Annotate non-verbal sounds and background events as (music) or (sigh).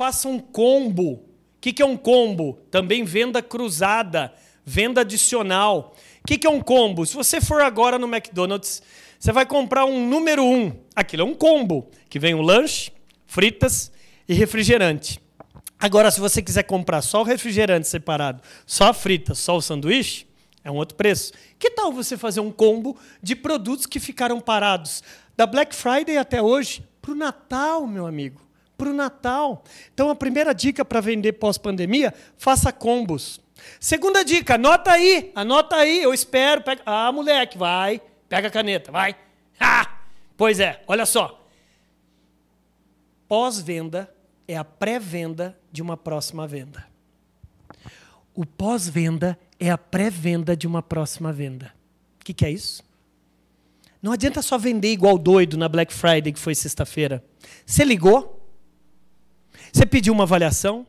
Faça um combo. O que, que é um combo? Também venda cruzada, venda adicional. O que, que é um combo? Se você for agora no McDonald's, você vai comprar um número um. Aquilo é um combo, que vem um lanche, fritas e refrigerante. Agora, se você quiser comprar só o refrigerante separado, só a frita, só o sanduíche, é um outro preço. Que tal você fazer um combo de produtos que ficaram parados da Black Friday até hoje para o Natal, meu amigo? para o Natal. Então, a primeira dica para vender pós-pandemia, faça combos. Segunda dica, anota aí, anota aí, eu espero. Pega... Ah, moleque, vai, pega a caneta, vai. Ah, (laughs) pois é, olha só. Pós-venda é a pré-venda de uma próxima venda. O pós-venda é a pré-venda de uma próxima venda. O que, que é isso? Não adianta só vender igual doido na Black Friday, que foi sexta-feira. Você ligou? Você pediu uma avaliação?